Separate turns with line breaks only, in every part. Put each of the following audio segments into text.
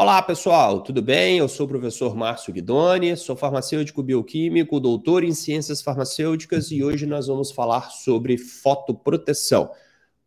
Olá, pessoal, tudo bem? Eu sou o professor Márcio Guidoni, sou farmacêutico bioquímico, doutor em ciências farmacêuticas e hoje nós vamos falar sobre fotoproteção.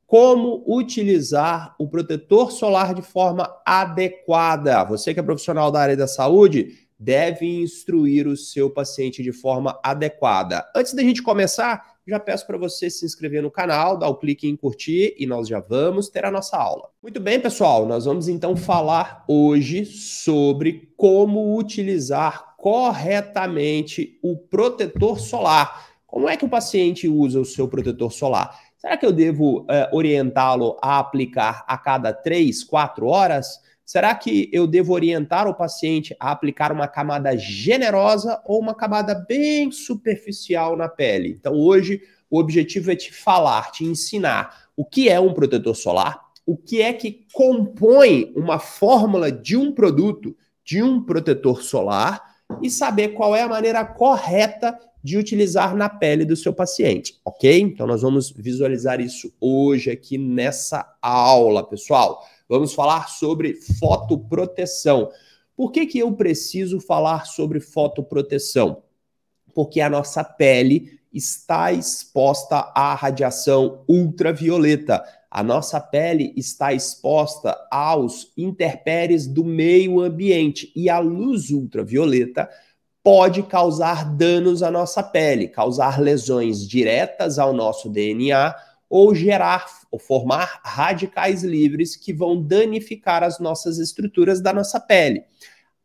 Como utilizar o protetor solar de forma adequada? Você que é profissional da área da saúde deve instruir o seu paciente de forma adequada. Antes da gente começar, já peço para você se inscrever no canal, dar o clique em curtir e nós já vamos ter a nossa aula. Muito bem, pessoal, nós vamos então falar hoje sobre como utilizar corretamente o protetor solar. Como é que o paciente usa o seu protetor solar? Será que eu devo é, orientá-lo a aplicar a cada 3, 4 horas? Será que eu devo orientar o paciente a aplicar uma camada generosa ou uma camada bem superficial na pele? Então, hoje, o objetivo é te falar, te ensinar o que é um protetor solar, o que é que compõe uma fórmula de um produto, de um protetor solar, e saber qual é a maneira correta de utilizar na pele do seu paciente, ok? Então, nós vamos visualizar isso hoje aqui nessa aula, pessoal. Vamos falar sobre fotoproteção. Por que, que eu preciso falar sobre fotoproteção? Porque a nossa pele está exposta à radiação ultravioleta. A nossa pele está exposta aos intempéries do meio ambiente e a luz ultravioleta pode causar danos à nossa pele, causar lesões diretas ao nosso DNA ou gerar ou formar radicais livres que vão danificar as nossas estruturas da nossa pele.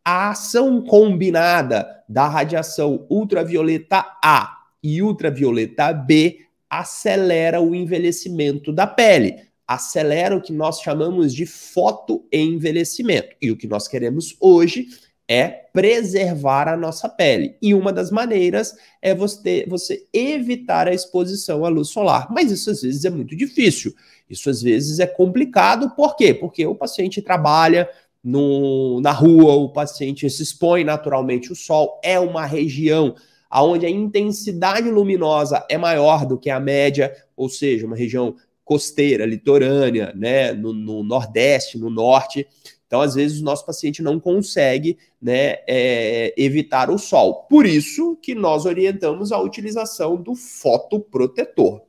A ação combinada da radiação ultravioleta A e ultravioleta B acelera o envelhecimento da pele, acelera o que nós chamamos de fotoenvelhecimento. E o que nós queremos hoje é preservar a nossa pele. E uma das maneiras é você, você evitar a exposição à luz solar. Mas isso às vezes é muito difícil. Isso às vezes é complicado. Por quê? Porque o paciente trabalha no, na rua, o paciente se expõe naturalmente ao sol, é uma região onde a intensidade luminosa é maior do que a média, ou seja, uma região costeira, litorânea, né, no, no Nordeste, no Norte. Então, às vezes, o nosso paciente não consegue né, é, evitar o sol. Por isso que nós orientamos a utilização do fotoprotetor.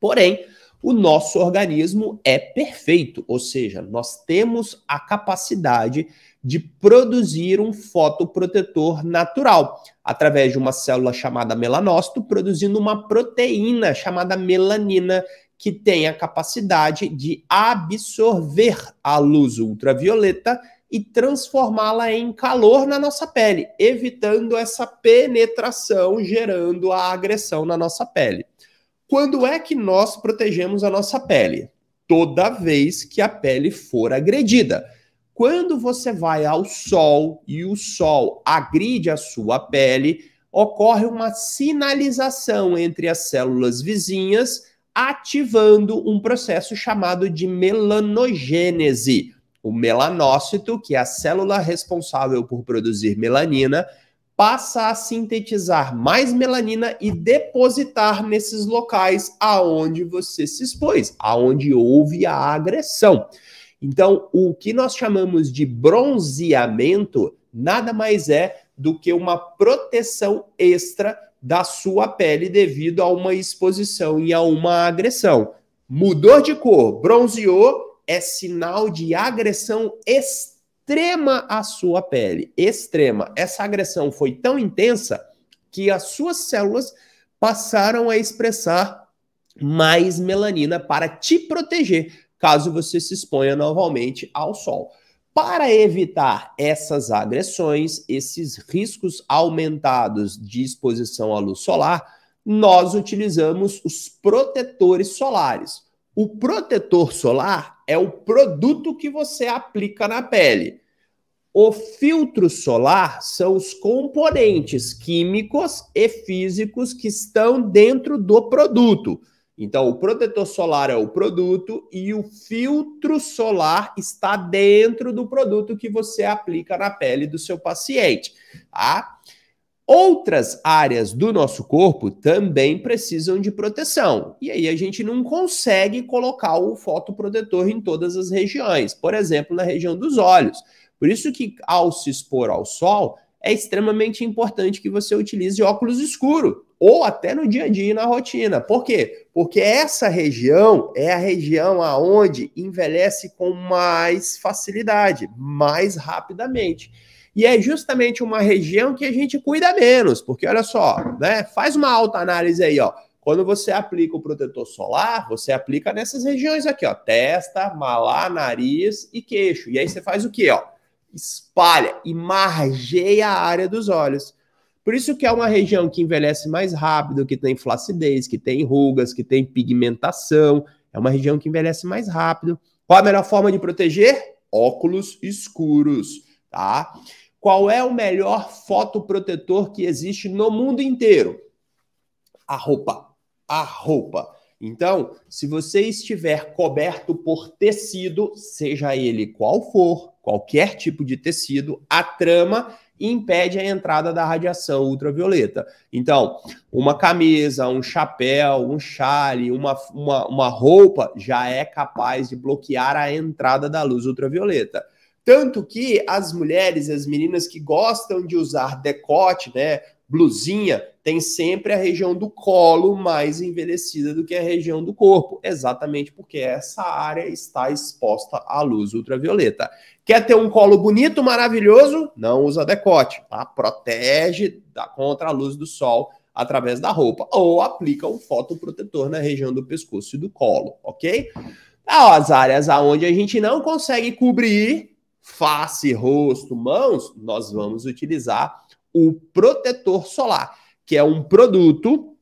Porém, o nosso organismo é perfeito, ou seja, nós temos a capacidade de produzir um fotoprotetor natural, através de uma célula chamada melanócito, produzindo uma proteína chamada melanina, que tem a capacidade de absorver a luz ultravioleta e transformá-la em calor na nossa pele, evitando essa penetração, gerando a agressão na nossa pele. Quando é que nós protegemos a nossa pele? Toda vez que a pele for agredida. Quando você vai ao sol e o sol agride a sua pele, ocorre uma sinalização entre as células vizinhas ativando um processo chamado de melanogênese. O melanócito, que é a célula responsável por produzir melanina, passa a sintetizar mais melanina e depositar nesses locais aonde você se expôs, aonde houve a agressão. Então, o que nós chamamos de bronzeamento nada mais é do que uma proteção extra da sua pele devido a uma exposição e a uma agressão. Mudou de cor, bronzeou, é sinal de agressão extrema à sua pele. Extrema. Essa agressão foi tão intensa que as suas células passaram a expressar mais melanina para te proteger, caso você se exponha novamente ao sol. Para evitar essas agressões, esses riscos aumentados de exposição à luz solar, nós utilizamos os protetores solares. O protetor solar é o produto que você aplica na pele. O filtro solar são os componentes químicos e físicos que estão dentro do produto. Então, o protetor solar é o produto e o filtro solar está dentro do produto que você aplica na pele do seu paciente, tá? Outras áreas do nosso corpo também precisam de proteção. E aí a gente não consegue colocar o fotoprotetor em todas as regiões, por exemplo, na região dos olhos. Por isso que ao se expor ao sol, é extremamente importante que você utilize óculos escuro, ou até no dia a dia, na rotina. Por quê? Porque essa região é a região aonde envelhece com mais facilidade, mais rapidamente. E é justamente uma região que a gente cuida menos, porque olha só, né? Faz uma alta análise aí, ó. Quando você aplica o protetor solar, você aplica nessas regiões aqui, ó, testa, malar, nariz e queixo. E aí você faz o quê, ó? Espalha e margeia a área dos olhos. Por isso que é uma região que envelhece mais rápido, que tem flacidez, que tem rugas, que tem pigmentação. É uma região que envelhece mais rápido. Qual a melhor forma de proteger? Óculos escuros, tá? Qual é o melhor fotoprotetor que existe no mundo inteiro? A roupa. A roupa. Então, se você estiver coberto por tecido, seja ele qual for, qualquer tipo de tecido, a trama impede a entrada da radiação ultravioleta. Então, uma camisa, um chapéu, um chale, uma, uma, uma roupa já é capaz de bloquear a entrada da luz ultravioleta. Tanto que as mulheres, as meninas que gostam de usar decote, né, blusinha, tem sempre a região do colo mais envelhecida do que a região do corpo, exatamente porque essa área está exposta à luz ultravioleta. Quer ter um colo bonito, maravilhoso? Não usa decote, tá? Protege da, contra a luz do sol através da roupa ou aplica um fotoprotetor na região do pescoço e do colo, ok? Tá, as áreas aonde a gente não consegue cobrir face, rosto, mãos, nós vamos utilizar o protetor solar, que é um produto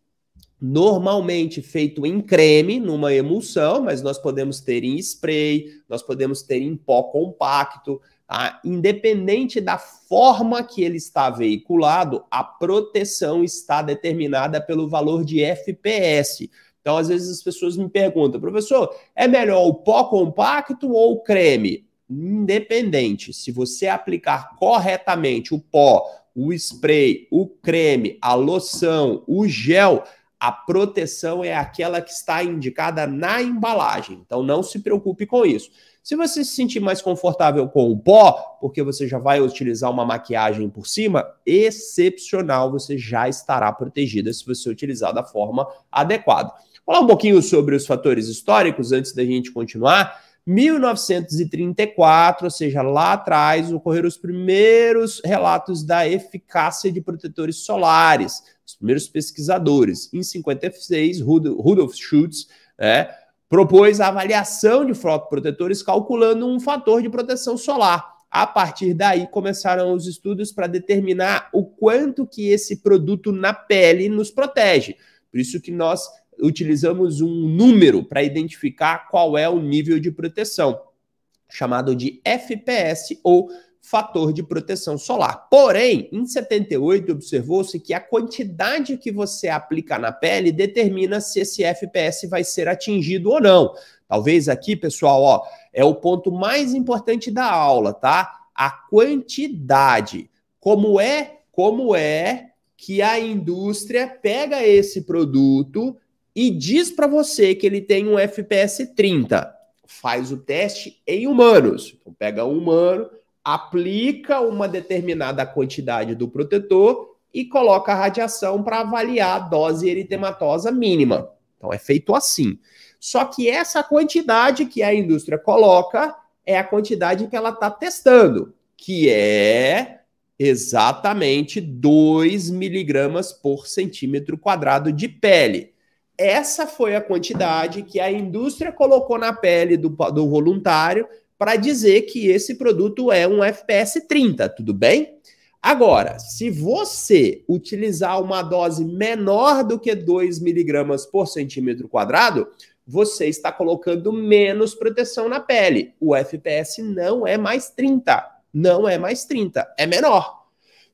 normalmente feito em creme, numa emulsão, mas nós podemos ter em spray, nós podemos ter em pó compacto, tá? independente da forma que ele está veiculado, a proteção está determinada pelo valor de FPS. Então, às vezes as pessoas me perguntam, professor, é melhor o pó compacto ou o creme? Independente, se você aplicar corretamente o pó o spray, o creme, a loção, o gel, a proteção é aquela que está indicada na embalagem. Então não se preocupe com isso. Se você se sentir mais confortável com o pó, porque você já vai utilizar uma maquiagem por cima, excepcional, você já estará protegida se você utilizar da forma adequada. Falar um pouquinho sobre os fatores históricos antes da gente continuar. 1934, ou seja, lá atrás, ocorreram os primeiros relatos da eficácia de protetores solares, os primeiros pesquisadores. Em 56, Rudolf Schutz né, propôs a avaliação de fotoprotetores calculando um fator de proteção solar. A partir daí começaram os estudos para determinar o quanto que esse produto na pele nos protege. Por isso que nós utilizamos um número para identificar qual é o nível de proteção, chamado de FPS ou fator de proteção solar. Porém, em 78 observou-se que a quantidade que você aplica na pele determina se esse FPS vai ser atingido ou não. Talvez aqui, pessoal, ó, é o ponto mais importante da aula, tá? A quantidade. Como é, como é que a indústria pega esse produto e diz para você que ele tem um FPS 30. Faz o teste em humanos. Então, pega um humano, aplica uma determinada quantidade do protetor e coloca a radiação para avaliar a dose eritematosa mínima. Então, é feito assim. Só que essa quantidade que a indústria coloca é a quantidade que ela está testando, que é exatamente 2 miligramas por centímetro quadrado de pele. Essa foi a quantidade que a indústria colocou na pele do, do voluntário para dizer que esse produto é um FPS 30, tudo bem? Agora, se você utilizar uma dose menor do que 2 miligramas por centímetro quadrado, você está colocando menos proteção na pele. O FPS não é mais 30, não é mais 30, é menor.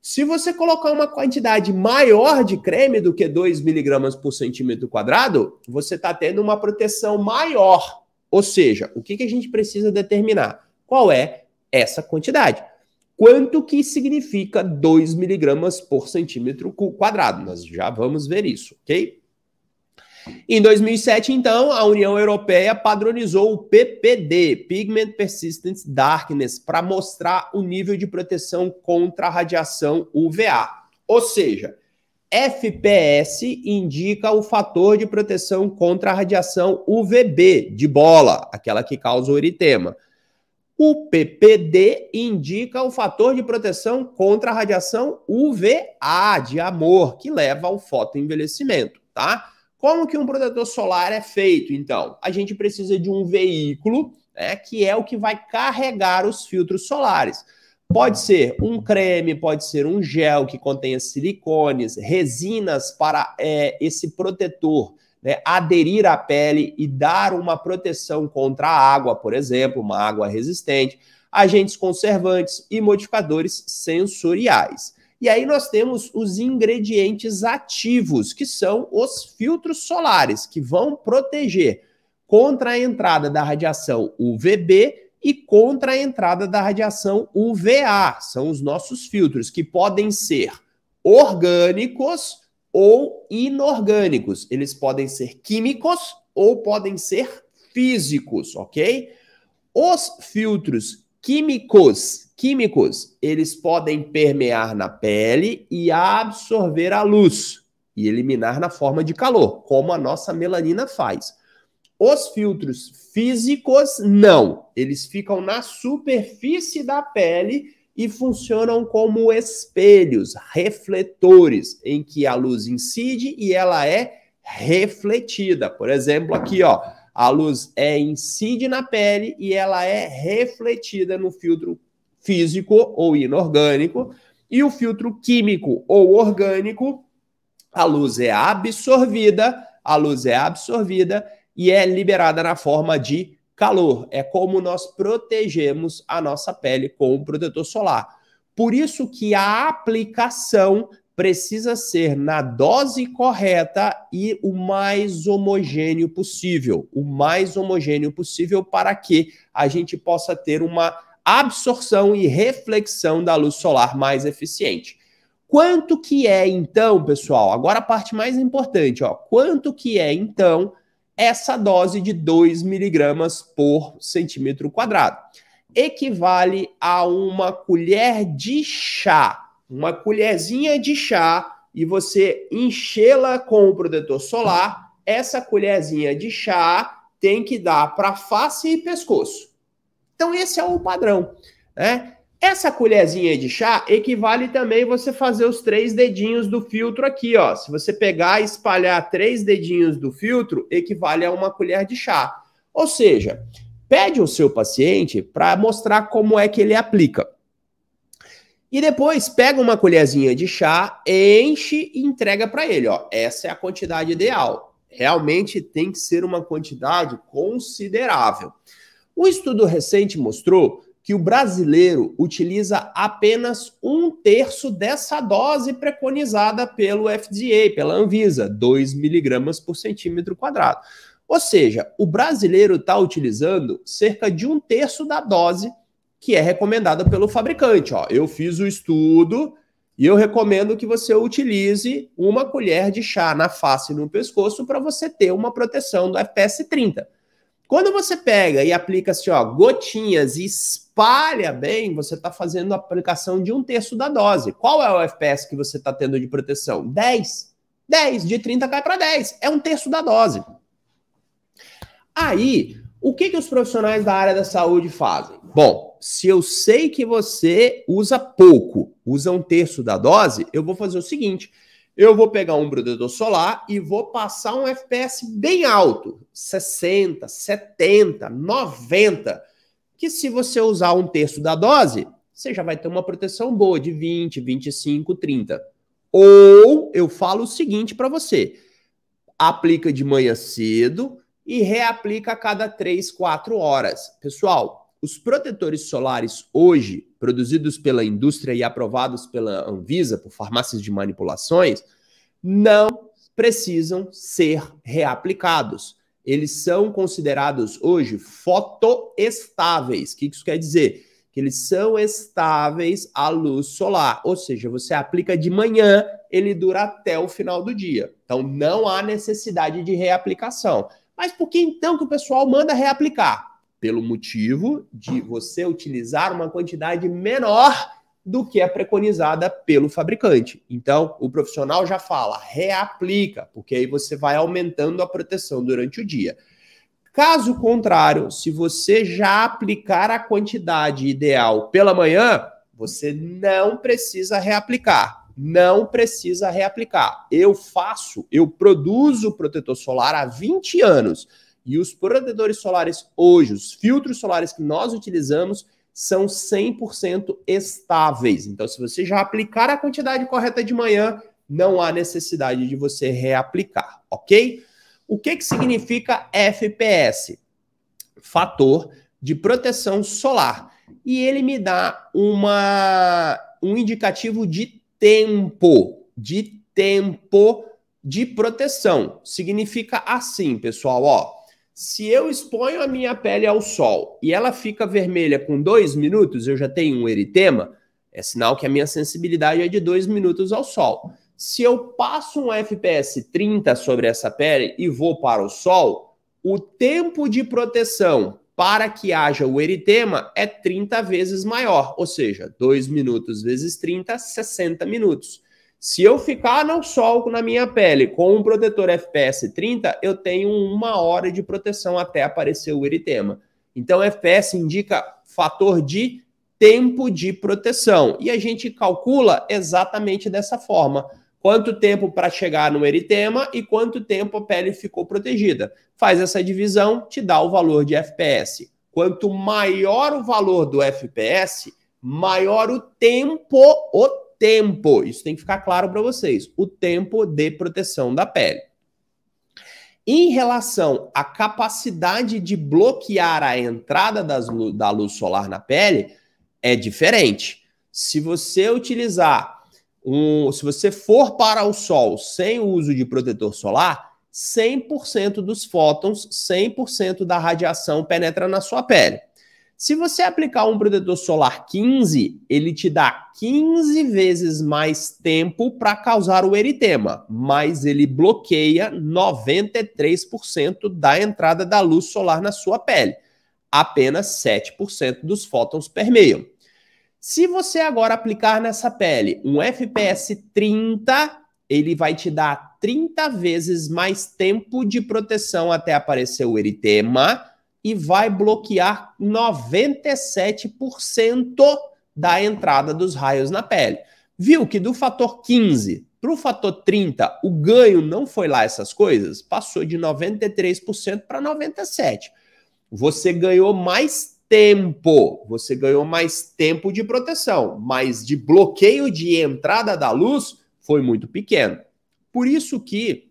Se você colocar uma quantidade maior de creme do que 2 miligramas por centímetro quadrado, você está tendo uma proteção maior. Ou seja, o que, que a gente precisa determinar? Qual é essa quantidade? Quanto que significa 2 miligramas por centímetro quadrado? Nós já vamos ver isso, ok? Em 2007, então, a União Europeia padronizou o PPD, Pigment Persistent Darkness, para mostrar o nível de proteção contra a radiação UVA. Ou seja, FPS indica o fator de proteção contra a radiação UVB, de bola, aquela que causa o eritema. O PPD indica o fator de proteção contra a radiação UVA, de amor, que leva ao fotoenvelhecimento, tá? Como que um protetor solar é feito? Então, a gente precisa de um veículo, né, que é o que vai carregar os filtros solares. Pode ser um creme, pode ser um gel que contenha silicones, resinas para é, esse protetor né, aderir à pele e dar uma proteção contra a água, por exemplo, uma água resistente, agentes conservantes e modificadores sensoriais. E aí nós temos os ingredientes ativos, que são os filtros solares, que vão proteger contra a entrada da radiação UVB e contra a entrada da radiação UVA. São os nossos filtros, que podem ser orgânicos ou inorgânicos. Eles podem ser químicos ou podem ser físicos, ok? Os filtros químicos químicos, eles podem permear na pele e absorver a luz e eliminar na forma de calor, como a nossa melanina faz. Os filtros físicos, não. Eles ficam na superfície da pele e funcionam como espelhos, refletores, em que a luz incide e ela é refletida. Por exemplo, aqui, ó, a luz é incide na pele e ela é refletida no filtro físico ou inorgânico, e o filtro químico ou orgânico, a luz é absorvida, a luz é absorvida e é liberada na forma de calor. É como nós protegemos a nossa pele com o um protetor solar. Por isso que a aplicação precisa ser na dose correta e o mais homogêneo possível, o mais homogêneo possível para que a gente possa ter uma absorção e reflexão da luz solar mais eficiente. Quanto que é então, pessoal? Agora a parte mais importante, ó. Quanto que é então essa dose de 2 miligramas por centímetro quadrado? Equivale a uma colher de chá, uma colherzinha de chá e você enchê-la com o protetor solar. Essa colherzinha de chá tem que dar para face e pescoço. Então, esse é o padrão, né? Essa colherzinha de chá equivale também você fazer os três dedinhos do filtro aqui, ó. Se você pegar e espalhar três dedinhos do filtro, equivale a uma colher de chá. Ou seja, pede o seu paciente para mostrar como é que ele aplica. E depois pega uma colherzinha de chá, enche e entrega para ele, ó. Essa é a quantidade ideal. Realmente tem que ser uma quantidade considerável. Um estudo recente mostrou que o brasileiro utiliza apenas um terço dessa dose preconizada pelo FDA, pela Anvisa, 2 miligramas por centímetro quadrado. Ou seja, o brasileiro está utilizando cerca de um terço da dose que é recomendada pelo fabricante. Ó, eu fiz o estudo e eu recomendo que você utilize uma colher de chá na face e no pescoço para você ter uma proteção do FPS 30. Quando você pega e aplica assim, ó, gotinhas e espalha bem, você está fazendo a aplicação de um terço da dose. Qual é o FPS que você está tendo de proteção? 10. 10, de 30 cai para 10. É um terço da dose. Aí, o que, que os profissionais da área da saúde fazem? Bom, se eu sei que você usa pouco, usa um terço da dose, eu vou fazer o seguinte: eu vou pegar um protetor solar e vou passar um FPS bem alto, 60, 70, 90, que se você usar um terço da dose, você já vai ter uma proteção boa de 20, 25, 30. Ou eu falo o seguinte para você: aplica de manhã cedo e reaplica a cada 3, 4 horas. Pessoal, os protetores solares hoje, produzidos pela indústria e aprovados pela Anvisa, por farmácias de manipulações, não precisam ser reaplicados. Eles são considerados hoje fotoestáveis. O que isso quer dizer? Que eles são estáveis à luz solar, ou seja, você aplica de manhã, ele dura até o final do dia. Então não há necessidade de reaplicação. Mas por que então que o pessoal manda reaplicar? pelo motivo de você utilizar uma quantidade menor do que é preconizada pelo fabricante. Então, o profissional já fala, reaplica, porque aí você vai aumentando a proteção durante o dia. Caso contrário, se você já aplicar a quantidade ideal pela manhã, você não precisa reaplicar. Não precisa reaplicar. Eu faço, eu produzo protetor solar há 20 anos. E os protetores solares hoje, os filtros solares que nós utilizamos, são 100% estáveis. Então, se você já aplicar a quantidade correta de manhã, não há necessidade de você reaplicar, ok? O que, que significa FPS? Fator de proteção solar. E ele me dá uma, um indicativo de tempo, de tempo de proteção. Significa assim, pessoal, ó. Se eu exponho a minha pele ao sol e ela fica vermelha com dois minutos, eu já tenho um eritema, é sinal que a minha sensibilidade é de dois minutos ao sol. Se eu passo um FPS 30 sobre essa pele e vou para o sol, o tempo de proteção para que haja o eritema é 30 vezes maior, ou seja, 2 minutos vezes 30, 60 minutos. Se eu ficar no sol na minha pele com um protetor FPS 30, eu tenho uma hora de proteção até aparecer o eritema. Então, FPS indica fator de tempo de proteção. E a gente calcula exatamente dessa forma. Quanto tempo para chegar no eritema e quanto tempo a pele ficou protegida. Faz essa divisão, te dá o valor de FPS. Quanto maior o valor do FPS, maior o tempo, o tempo, isso tem que ficar claro para vocês, o tempo de proteção da pele. Em relação à capacidade de bloquear a entrada das, da luz solar na pele, é diferente. Se você utilizar um, se você for para o sol sem o uso de protetor solar, 100% dos fótons, 100% da radiação penetra na sua pele. Se você aplicar um protetor solar 15, ele te dá 15 vezes mais tempo para causar o eritema, mas ele bloqueia 93% da entrada da luz solar na sua pele. Apenas 7% dos fótons permeiam. Se você agora aplicar nessa pele um FPS 30, ele vai te dar 30 vezes mais tempo de proteção até aparecer o eritema e vai bloquear 97% da entrada dos raios na pele. Viu que do fator 15 para o fator 30, o ganho não foi lá essas coisas? Passou de 93% para 97%. Você ganhou mais tempo, você ganhou mais tempo de proteção, mas de bloqueio de entrada da luz foi muito pequeno. Por isso que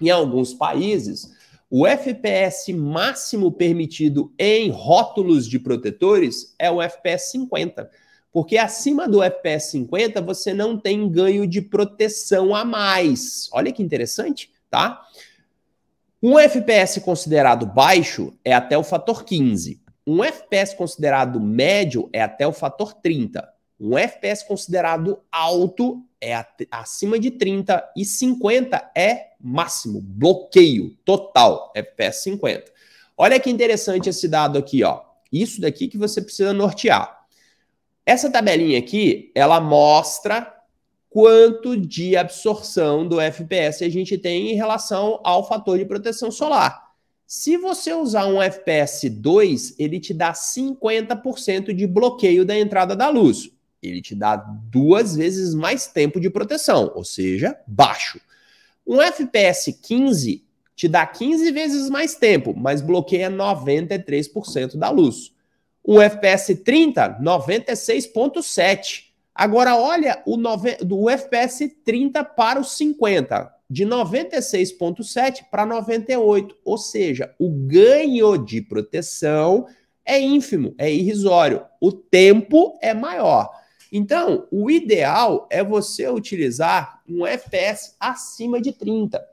em alguns países o FPS máximo permitido em rótulos de protetores é o FPS 50, porque acima do FPS 50 você não tem ganho de proteção a mais. Olha que interessante, tá? Um FPS considerado baixo é até o fator 15. Um FPS considerado médio é até o fator 30. Um FPS considerado alto é acima de 30 e 50 é máximo, bloqueio total, FPS é, 50. É Olha que interessante esse dado aqui, ó. Isso daqui que você precisa nortear. Essa tabelinha aqui, ela mostra quanto de absorção do FPS a gente tem em relação ao fator de proteção solar. Se você usar um FPS 2, ele te dá 50% de bloqueio da entrada da luz ele te dá duas vezes mais tempo de proteção, ou seja, baixo. Um FPS 15 te dá 15 vezes mais tempo, mas bloqueia 93% da luz. Um FPS 30, 96,7. Agora, olha o do FPS 30 para o 50, de 96,7 para 98, ou seja, o ganho de proteção é ínfimo, é irrisório. O tempo é maior. Então, o ideal é você utilizar um FPS acima de 30.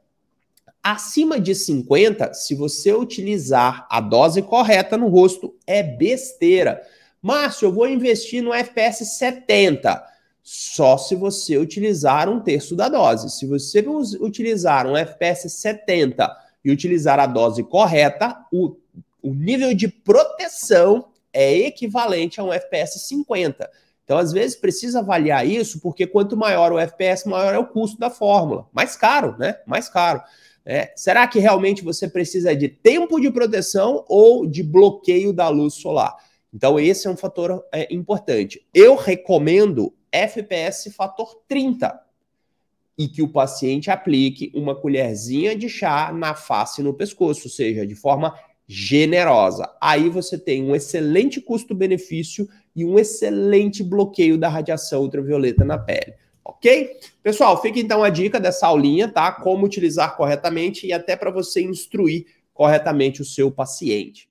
Acima de 50, se você utilizar a dose correta no rosto, é besteira. Márcio, eu vou investir no FPS 70. Só se você utilizar um terço da dose. Se você utilizar um FPS 70 e utilizar a dose correta, o, o nível de proteção é equivalente a um FPS 50. Então, às vezes, precisa avaliar isso, porque quanto maior o FPS, maior é o custo da fórmula. Mais caro, né? Mais caro. É, será que realmente você precisa de tempo de proteção ou de bloqueio da luz solar? Então, esse é um fator é, importante. Eu recomendo FPS fator 30 e que o paciente aplique uma colherzinha de chá na face e no pescoço, ou seja, de forma generosa. Aí você tem um excelente custo-benefício e um excelente bloqueio da radiação ultravioleta na pele. Ok? Pessoal, fica então a dica dessa aulinha, tá? Como utilizar corretamente e até para você instruir corretamente o seu paciente.